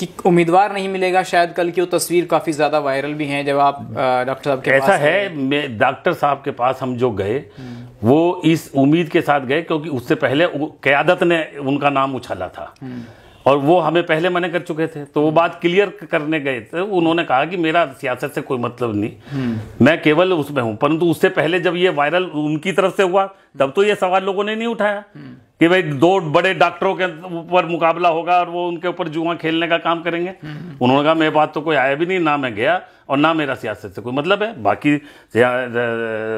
कि उम्मीदवार नहीं मिलेगा शायद कल की वो तस्वीर काफ़ी ज़्यादा वायरल भी हैं जब आप डॉक्टर साहब के ऐसा है डॉक्टर साहब के पास हम जो गए वो इस उम्मीद के साथ गए क्योंकि उससे पहले क्यादत ने उनका नाम उछाला था और वो हमें पहले मना कर चुके थे तो वो बात क्लियर करने गए थे उन्होंने कहा कि मेरा सियासत से कोई मतलब नहीं मैं केवल उसमें हूँ परंतु उससे पहले जब ये वायरल उनकी तरफ से हुआ तब तो ये सवाल लोगों ने नहीं उठाया कि भाई दो बड़े डॉक्टरों के ऊपर मुकाबला होगा और वो उनके ऊपर जुआ खेलने का काम करेंगे हम्म। उन्होंने कहा मेरे पास तो कोई आया भी नहीं ना मैं गया और ना मेरा सियासत से कोई मतलब है बाकी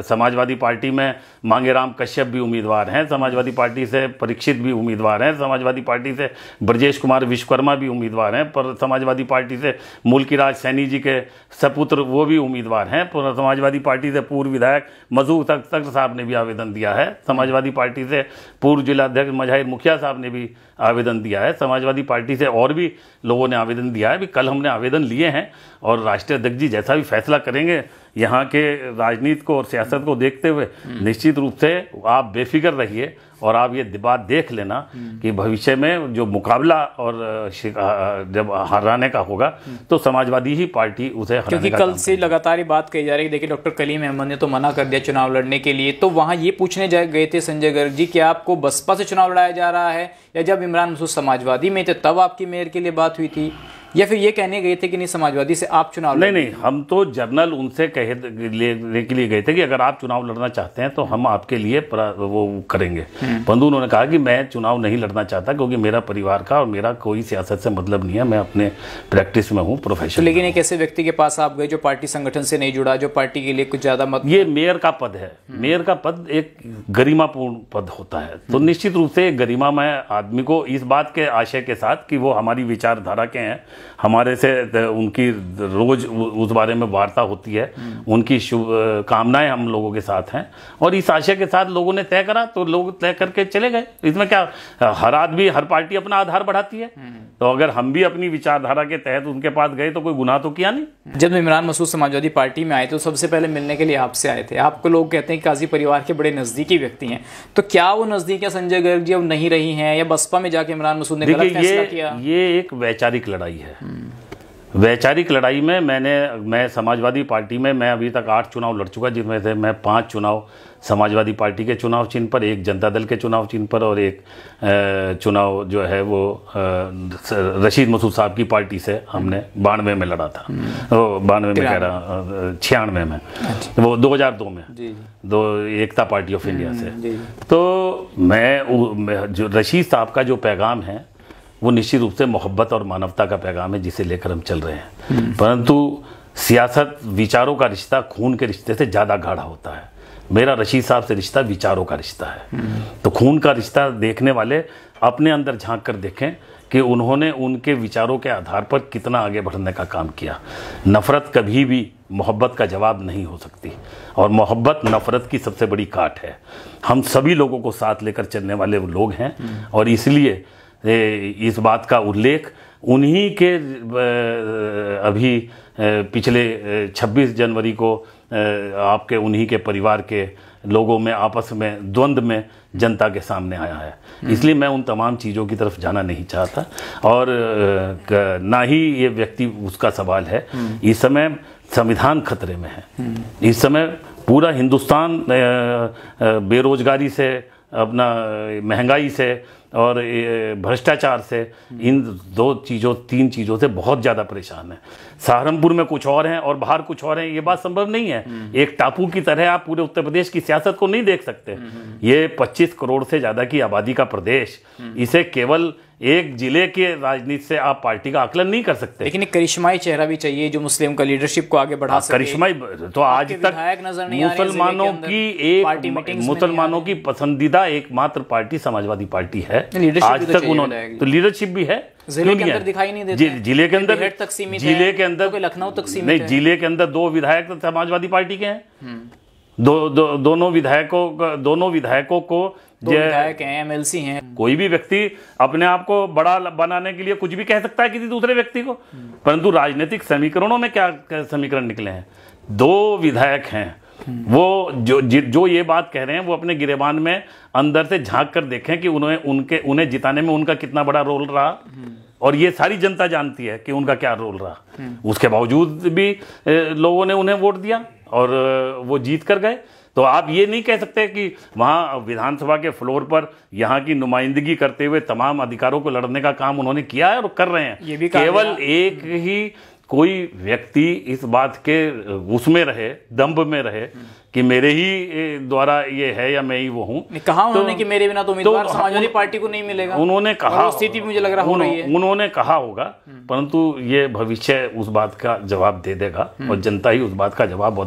समाजवादी पार्टी में मांगेराम कश्यप भी उम्मीदवार हैं समाजवादी पार्टी से परीक्षित भी उम्मीदवार हैं समाजवादी पार्टी से ब्रजेश कुमार विश्वकर्मा भी उम्मीदवार हैं पर समाजवादी पार्टी से मुल्कीराज सैनी जी के सपुत्र वो भी उम्मीदवार हैं पर समाजवादी पार्टी से पूर्व विधायक मजहूर तख्त तख्त साहब ने भी आवेदन दिया है समाजवादी पार्टी से पूर्व जिलाध्यक्ष मजाहिर मुखिया साहब ने भी आवेदन दिया है समाजवादी पार्टी से और भी लोगों ने आवेदन दिया है भी कल हमने आवेदन लिए हैं और राष्ट्रीय अध्यक्ष जी जैसा भी फैसला करेंगे यहाँ के राजनीति को और सियासत को देखते हुए निश्चित रूप से आप बेफिक्र रहिए और आप ये बात देख लेना कि भविष्य में जो मुकाबला और जब हराने का होगा तो समाजवादी ही पार्टी उसे क्योंकि कल से लगातार ये बात कही जा रही है देखिए डॉक्टर कलीम अहमद ने तो मना कर दिया चुनाव लड़ने के लिए तो वहाँ ये पूछने गए थे संजय गर्ग जी कि आपको बसपा से चुनाव लड़ाया जा रहा है या जब इमरान मसूद समाजवादी में थे तब आपकी मेयर के लिए बात हुई थी या फिर ये कहने गए थे कि नहीं समाजवादी से आप चुनाव नहीं नहीं हम तो जनरल उनसे कहने के लिए गए थे कि अगर आप चुनाव लड़ना चाहते हैं तो हम आपके लिए वो करेंगे परंतु हम्म। उन्होंने कहा कि मैं चुनाव नहीं लड़ना चाहता क्योंकि मेरा परिवार का और मेरा कोई सियासत से मतलब नहीं है मैं अपने प्रैक्टिस में हूँ प्रोफेशन तो लेकिन एक ऐसे व्यक्ति के पास आप गए जो पार्टी संगठन से नहीं जुड़ा जो पार्टी के लिए कुछ ज़्यादा मत ये मेयर का पद है हम्म। मेयर का पद एक गरिमापूर्ण पद होता है तो हम्म। निश्चित रूप से गरिमा में आदमी को इस बात के आशय के साथ कि वो हमारी विचारधारा के हैं हमारे से उनकी रोज़ उस बारे में वार्ता होती है हम्म। उनकी शुभ कामनाएं हम लोगों के साथ हैं और इस आशय के साथ लोगों ने तय करा तो लोग तय करके चले गए इसमें क्या हर आदमी हर पार्टी अपना आधार बढ़ाती है हम्म। तो अगर हम भी अपनी विचारधारा के तहत उनके पास गए तो कोई गुनाह तो किया नहीं जब इमरान मसूद समाजवादी पार्टी में आए तो सबसे पहले मिलने के लिए आपसे आए थे आपको लोग कहते हैं काजी परिवार के बड़े नज़दीकी व्यक्ति हैं तो क्या वो नजदीकियां संजय गर्ग जी अब नहीं रही हैं या बसपा में जाके इमरान मसूद ने गलत फैसला किया ये एक वैचारिक लड़ाई है हम्म। वैचारिक लड़ाई में मैंने मैं समाजवादी पार्टी में मैं अभी तक आठ चुनाव लड़ चुका जिसमें से मैं पांच चुनाव समाजवादी पार्टी के चुनाव चिन्ह पर एक जनता दल के चुनाव चिन्ह पर और एक चुनाव जो है वो रशीद मसूद साहब की पार्टी से हमने बानवे में लड़ा था हम्म। वो बानवे में कह रहा छियानवे में अच्छा। दो वो 2002 में दो Ekta party of hmm, India से तो मैं जो रशीद साहब का जो पैगाम है वो निश्चित रूप से मोहब्बत और मानवता का पैगाम है जिसे लेकर हम चल रहे हैं परंतु सियासत विचारों का रिश्ता खून के रिश्ते से ज़्यादा गाढ़ा होता है मेरा रशीद साहब से रिश्ता विचारों का रिश्ता है तो खून का रिश्ता देखने वाले अपने अंदर झांक कर देखें कि उन्होंने उनके विचारों के आधार पर कितना आगे बढ़ने का काम किया नफ़रत कभी भी मोहब्बत का जवाब नहीं हो सकती और मोहब्बत नफ़रत की सबसे बड़ी काट है हम सभी लोगों को साथ लेकर चलने वाले लोग हैं और इसलिए इस बात का उल्लेख उन्हीं के अभी पिछले 26 जनवरी को आपके उन्हीं के परिवार के लोगों में आपस में द्वंद में जनता के सामने आया है हम्म। इसलिए मैं उन तमाम चीज़ों की तरफ जाना नहीं चाहता और ना ही ये व्यक्ति उसका सवाल है हम्म। इस समय संविधान खतरे में है हम्म। इस समय पूरा हिंदुस्तान बेरोजगारी से अपना महंगाई से और भ्रष्टाचार से इन दो चीज़ों तीन चीज़ों से बहुत ज़्यादा परेशान है सहारनपुर में कुछ और हैं और बाहर कुछ और हैं ये बात संभव नहीं है एक टापू की तरह आप पूरे उत्तर प्रदेश की सियासत को नहीं देख सकते ये 25 करोड़ से ज़्यादा की आबादी का प्रदेश इसे केवल एक जिले के राजनीति से आप पार्टी का आकलन नहीं कर सकते लेकिन एक करिश्माई चेहरा भी चाहिए जो मुस्लिम का लीडरशिप को आगे बढ़ा हाँ, सके करिश्माई तो आज तक मुसलमानों की एक मुसलमानों की पसंदीदा एकमात्र पार्टी समाजवादी पार्टी है आज तो तक उन्होंने तो लीडरशिप भी है जिले के अंदर दिखाई नहीं देते जिले के अंदर जिले के अंदर लखनऊ तक नहीं जिले के अंदर दो विधायक समाजवादी पार्टी के हैं हम्म। दो, दो दोनों विधायकों दोनों विधायकों को विधायक हैं एमएलसी हैं कोई भी व्यक्ति अपने आप को बड़ा बनाने के लिए कुछ भी कह सकता है किसी दूसरे व्यक्ति को परंतु राजनीतिक समीकरणों में क्या समीकरण निकले हैं दो विधायक हैं वो जो जो ये बात कह रहे हैं वो अपने गिरेबान में अंदर से झांक कर देखें कि उन्हें उनके उन्हें जिताने में उनका कितना बड़ा रोल रहा और ये सारी जनता जानती है कि उनका क्या रोल रहा उसके बावजूद भी लोगों ने उन्हें वोट दिया और वो जीत कर गए तो आप ये नहीं कह सकते कि वहाँ विधानसभा के फ्लोर पर यहाँ की नुमाइंदगी करते हुए तमाम अधिकारों को लड़ने का काम उन्होंने किया है और कर रहे हैं ये भी केवल एक ही कोई व्यक्ति इस बात के उसमें रहे दम्भ में रहे कि मेरे ही द्वारा ये है या मैं ही वो हूँ कहा तो- उन्होंने तो, कि मेरे बिना तो, तो उम्मीदवार तो, समाजवादी पार्टी को नहीं मिलेगा उन्होंने कहा स्थिति मुझे लग रहा है उन्होंने कहा होगा हम्म। परंतु ये भविष्य उस बात का जवाब दे देगा हम्म। और जनता ही उस बात का जवाब